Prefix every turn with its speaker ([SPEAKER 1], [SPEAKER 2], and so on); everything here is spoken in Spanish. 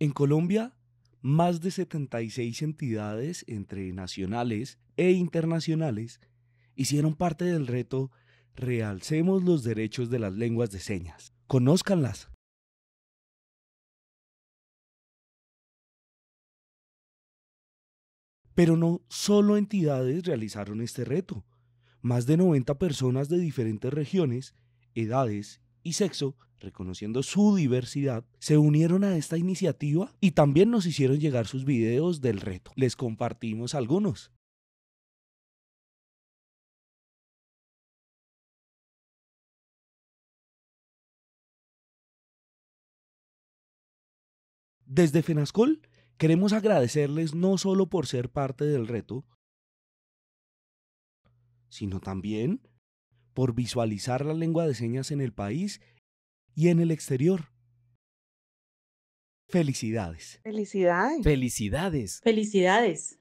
[SPEAKER 1] En Colombia, más de 76 entidades entre nacionales e internacionales hicieron parte del reto Realcemos los derechos de las lenguas de señas. Conózcanlas. Pero no solo entidades realizaron este reto. Más de 90 personas de diferentes regiones, edades y sexo, reconociendo su diversidad, se unieron a esta iniciativa y también nos hicieron llegar sus videos del reto. Les compartimos algunos.
[SPEAKER 2] Desde FENASCOL
[SPEAKER 1] queremos agradecerles no solo por ser parte del reto, sino también por visualizar la lengua de señas en el país y en el exterior. Felicidades.
[SPEAKER 2] Felicidades. Felicidades. Felicidades.